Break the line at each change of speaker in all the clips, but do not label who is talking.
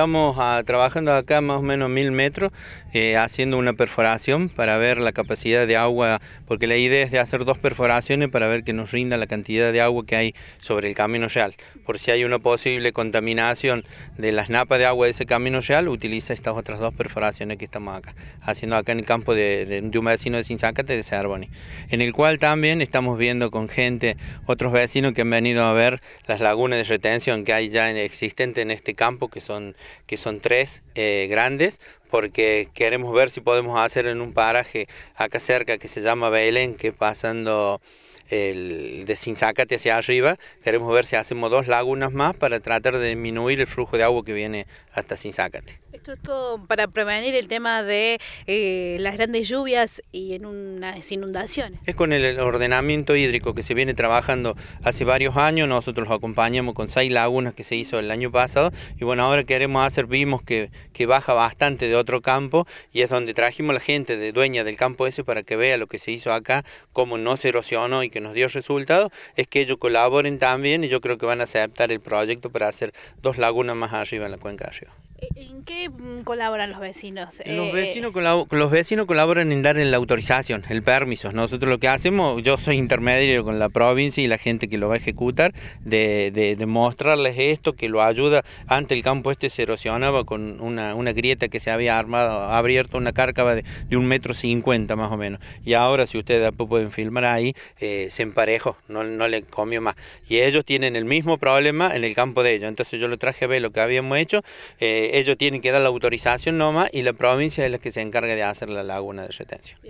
estamos ah, trabajando acá más o menos mil metros, eh, haciendo una perforación para ver la capacidad de agua, porque la idea es de hacer dos perforaciones para ver que nos rinda la cantidad de agua que hay sobre el camino real. Por si hay una posible contaminación de las napas de agua de ese camino real, utiliza estas otras dos perforaciones que estamos acá, haciendo acá en el campo de, un vecino de Sinzacate de Sarboni, en el cual también estamos viendo con gente, otros vecinos que han venido a ver las lagunas de retención que hay ya existentes en este campo, que son que son tres eh, grandes, porque queremos ver si podemos hacer en un paraje acá cerca que se llama Belén, que pasando el de Sinzacate hacia arriba, queremos ver si hacemos dos lagunas más para tratar de disminuir el flujo de agua que viene hasta Sinzacate.
Esto es todo para prevenir el tema de eh, las grandes lluvias y en unas inundaciones.
Es con el ordenamiento hídrico que se viene trabajando hace varios años. Nosotros los acompañamos con seis lagunas que se hizo el año pasado. Y bueno, ahora queremos hacer, vimos que, baja bastante de otro campo y es donde trajimos a la gente de dueña del campo ese para que vea lo que se hizo acá, cómo no se erosionó y que nos dio resultados. Es que ellos colaboren también y yo creo que van a aceptar el proyecto para hacer dos lagunas más arriba en la cuenca de arriba.
¿En qué mm, colaboran los vecinos? Los eh, vecinos,
los vecinos colaboran en dar la autorización, el permiso. Nosotros lo que hacemos, yo soy intermediario con la provincia y la gente que lo va a ejecutar, de, mostrarles esto, que lo ayuda. Antes el campo este se erosionaba con una, grieta que se había armado, abierto una cárcava de, un metro cincuenta más o menos. Y ahora, si ustedes pueden filmar ahí, eh, se emparejó, no, le comió más. Y ellos tienen el mismo problema en el campo de ellos. Entonces yo lo traje a ver lo que habíamos hecho. Eh, ellos tienen que dar la autorización nomás y la provincia es la que se encarga de hacer la laguna de retención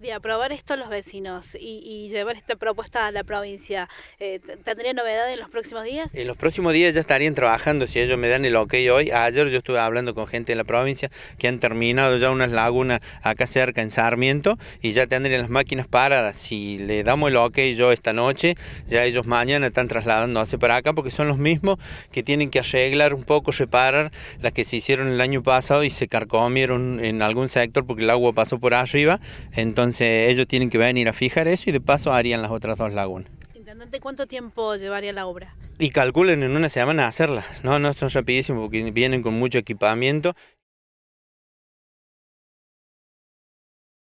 de aprobar esto los vecinos y, llevar esta propuesta a la provincia, eh, ¿tendría novedad en los próximos días?
En los próximos días ya estarían trabajando, si ellos me dan el ok hoy. Ayer yo estuve hablando con gente de la provincia que han terminado ya unas lagunas acá cerca en Sarmiento y ya tendrían las máquinas paradas. Si le damos el ok yo esta noche, ya ellos mañana están trasladándose para acá porque son los mismos que tienen que arreglar un poco, reparar las que se hicieron el año pasado y se carcomieron en algún sector porque el agua pasó por arriba. Entonces, entonces ellos tienen que venir a fijar eso y de paso harían las otras dos lagunas.
¿cuánto tiempo llevaría la obra?
Y calculen en una semana hacerlas, ¿no? No son rapidísimos porque vienen con mucho equipamiento